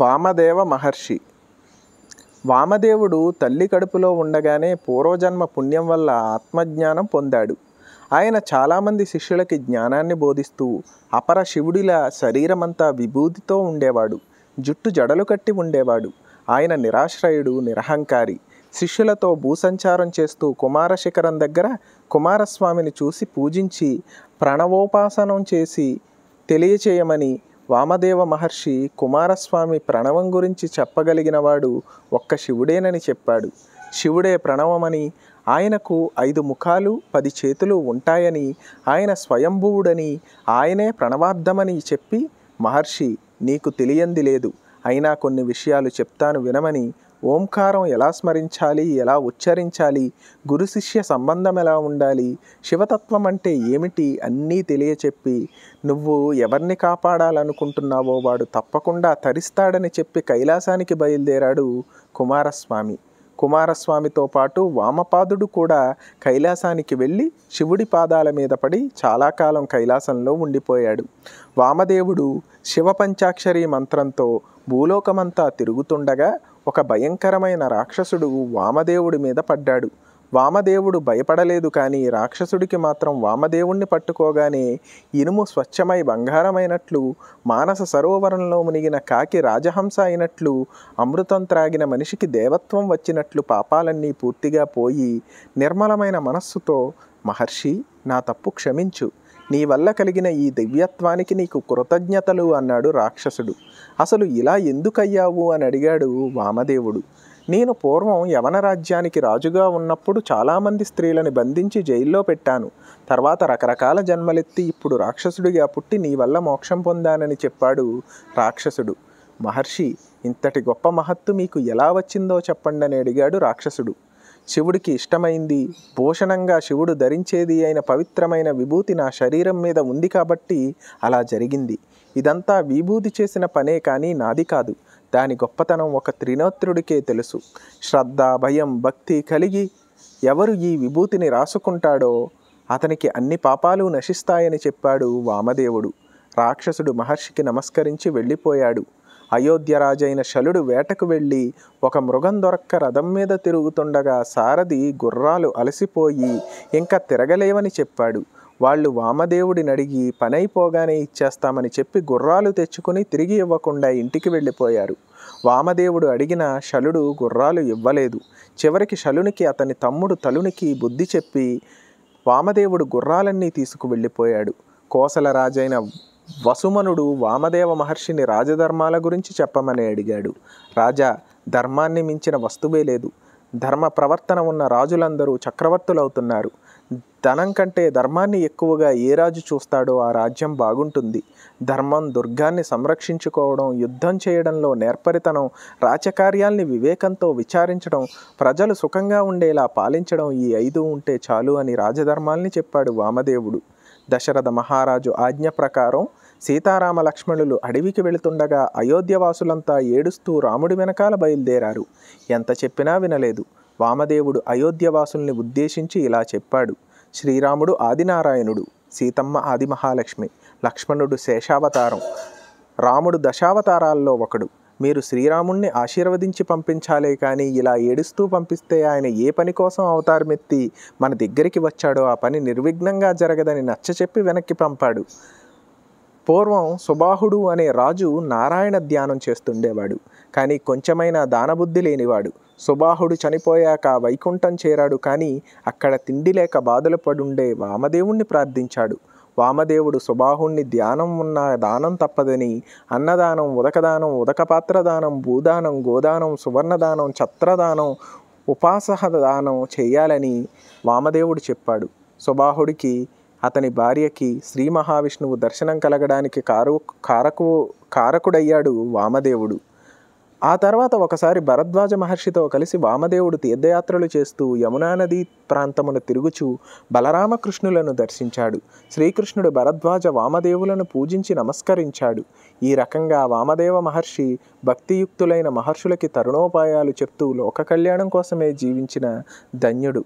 వామదేవ మహర్షి వామదేవుడు తల్లి కడుపులో ఉండగానే పూర్వజన్మ పుణ్యం వల్ల ఆత్మజ్ఞానం పొందాడు ఆయన చాలామంది శిష్యులకి జ్ఞానాన్ని బోధిస్తూ అపర శివుడిలా శరీరమంతా విభూతితో ఉండేవాడు జుట్టు జడలు కట్టి ఉండేవాడు ఆయన నిరాశ్రయుడు నిరహంకారి శిష్యులతో భూసంచారం చేస్తూ కుమారశిఖరం దగ్గర కుమారస్వామిని చూసి పూజించి ప్రణవోపాసనం చేసి తెలియచేయమని వామదేవ మహర్షి కుమారస్వామి ప్రణవం గురించి చెప్పగలిగినవాడు ఒక్క శివుడేనని చెప్పాడు శివుడే ప్రణవమని ఆయనకు ఐదు ముఖాలు పది చేతులు ఉంటాయని ఆయన స్వయంభువుడని ఆయనే ప్రణవార్థమని చెప్పి మహర్షి నీకు తెలియంది లేదు అయినా కొన్ని విషయాలు చెప్తాను వినమని ఓంకారం ఎలా స్మరించాలి ఎలా ఉచ్చరించాలి గురు శిష్య సంబంధం ఎలా ఉండాలి శివతత్వం అంటే ఏమిటి అన్నీ తెలియచెప్పి నువ్వు ఎవరిని కాపాడాలనుకుంటున్నావో వాడు తప్పకుండా తరిస్తాడని చెప్పి కైలాసానికి బయలుదేరాడు కుమారస్వామి కుమారస్వామితో పాటు వామపాదుడు కూడా కైలాసానికి వెళ్ళి శివుడి పాదాల మీద పడి చాలా కాలం కైలాసంలో ఉండిపోయాడు వామదేవుడు శివ పంచాక్షరి మంత్రంతో భూలోకమంతా తిరుగుతుండగా ఒక భయంకరమైన రాక్షసుడు వామదేవుడి మీద పడ్డాడు వామదేవుడు భయపడలేదు కానీ రాక్షసుడికి మాత్రం వామదేవుణ్ణి పట్టుకోగానే ఇనుము స్వచ్ఛమై బంగారమైనట్లు మానస సరోవరంలో మునిగిన కాకి రాజహంస అయినట్లు అమృతం త్రాగిన మనిషికి దేవత్వం వచ్చినట్లు పాపాలన్నీ పూర్తిగా పోయి నిర్మలమైన మనస్సుతో మహర్షి నా తప్పు క్షమించు నీ వల్ల కలిగిన ఈ దివ్యత్వానికి నీకు కృతజ్ఞతలు అన్నాడు రాక్షసుడు అసలు ఇలా ఎందుకయ్యావు అని అడిగాడు వామదేవుడు నేను పూర్వం యవన రాజ్యానికి రాజుగా ఉన్నప్పుడు చాలామంది స్త్రీలను బంధించి జైల్లో పెట్టాను తర్వాత రకరకాల జన్మలెత్తి ఇప్పుడు రాక్షసుడిగా పుట్టి నీ వల్ల మోక్షం పొందానని చెప్పాడు రాక్షసుడు మహర్షి ఇంతటి గొప్ప మహత్తు మీకు ఎలా వచ్చిందో చెప్పండి అని అడిగాడు రాక్షసుడు శివుడికి ఇష్టమైంది భూషణంగా శివుడు ధరించేది అయిన పవిత్రమైన విభూతి నా శరీరం మీద ఉంది కాబట్టి అలా జరిగింది ఇదంతా విభూతి చేసిన పనే కానీ నాది కాదు దాని గొప్పతనం ఒక త్రినోత్రుడికే తెలుసు శ్రద్ధ భయం భక్తి కలిగి ఎవరు ఈ విభూతిని రాసుకుంటాడో అతనికి అన్ని పాపాలు నశిస్తాయని చెప్పాడు వామదేవుడు రాక్షసుడు మహర్షికి నమస్కరించి వెళ్ళిపోయాడు అయోధ్యరాజైన శలుడు వేటకు వెళ్ళి ఒక మృగం దొరక్క రథం మీద తిరుగుతుండగా సారథి గుర్రాలు అలసిపోయి ఇంకా తిరగలేవని చెప్పాడు వాళ్ళు వామదేవుడిని అడిగి పనైపోగానే ఇచ్చేస్తామని చెప్పి గుర్రాలు తెచ్చుకుని తిరిగి ఇవ్వకుండా ఇంటికి వెళ్ళిపోయారు వామదేవుడు అడిగిన శలుడు గుర్రాలు ఇవ్వలేదు చివరికి శలునికి అతని తమ్ముడు తలునికి బుద్ధి చెప్పి వామదేవుడు గుర్రాలన్నీ తీసుకు వెళ్ళిపోయాడు కోసల రాజైన వసుమనుడు వామదేవ మహర్షిని రాజధర్మాల గురించి చెప్పమని అడిగాడు రాజా ధర్మాన్ని మించిన వస్తువే లేదు ధర్మ ప్రవర్తన ఉన్న రాజులందరూ చక్రవర్తులవుతున్నారు ధనం కంటే ధర్మాన్ని ఎక్కువగా ఏ రాజు చూస్తాడో ఆ రాజ్యం బాగుంటుంది ధర్మం దుర్గాన్ని సంరక్షించుకోవడం యుద్ధం చేయడంలో నేర్పరితనం రాచకార్యాల్ని వివేకంతో విచారించడం ప్రజలు సుఖంగా ఉండేలా పాలించడం ఈ ఐదు ఉంటే చాలు అని రాజధర్మాల్ని చెప్పాడు వామదేవుడు దశరథ మహారాజు ఆజ్ఞ ప్రకారం సీతారామ లక్ష్మణులు అడవికి వెళుతుండగా అయోధ్యవాసులంతా ఏడుస్తూ రాముడి వెనకాల బయలుదేరారు ఎంత చెప్పినా వినలేదు వామదేవుడు అయోధ్యవాసుల్ని ఉద్దేశించి ఇలా చెప్పాడు శ్రీరాముడు ఆదినారాయణుడు సీతమ్మ ఆది మహాలక్ష్మి లక్ష్మణుడు శేషావతారం రాముడు దశావతారాల్లో ఒకడు మీరు శ్రీరాముణ్ణి ఆశీర్వదించి పంపించాలే కానీ ఇలా ఏడుస్తూ పంపిస్తే ఆయన ఏ పని కోసం అవతారమెత్తి మన దగ్గరికి వచ్చాడో ఆ పని నిర్విఘ్నంగా జరగదని చెప్పి వెనక్కి పంపాడు పూర్వం సుబాహుడు అనే రాజు నారాయణ ధ్యానం చేస్తుండేవాడు కానీ కొంచెమైన దానబుద్ధి లేనివాడు సుబాహుడు చనిపోయాక వైకుంఠం చేరాడు కానీ అక్కడ తిండి లేక బాధలు పడుండే వామదేవుణ్ణి ప్రార్థించాడు వామదేవుడు సుబాహుణ్ణి ధ్యానం ఉన్న దానం తప్పదని అన్నదానం ఉదకదానం ఉదకపాత్ర దానం భూదానం గోదానం సువర్ణదానం ఛత్రదానం ఉపాసహ దానం చేయాలని వామదేవుడు చెప్పాడు సుబాహుడికి అతని భార్యకి శ్రీ మహావిష్ణువు దర్శనం కలగడానికి కారు కారకు కారకుడయ్యాడు వామదేవుడు ఆ తర్వాత ఒకసారి భరద్వాజ మహర్షితో కలిసి వామదేవుడు తీర్థయాత్రలు చేస్తూ యమునా నది ప్రాంతమును తిరుగుచూ బలరామకృష్ణులను దర్శించాడు శ్రీకృష్ణుడు భరద్వాజ వామదేవులను పూజించి నమస్కరించాడు ఈ రకంగా వామదేవ మహర్షి భక్తియుక్తులైన మహర్షులకి తరుణోపాయాలు చెప్తూ లోక కళ్యాణం కోసమే జీవించిన ధన్యుడు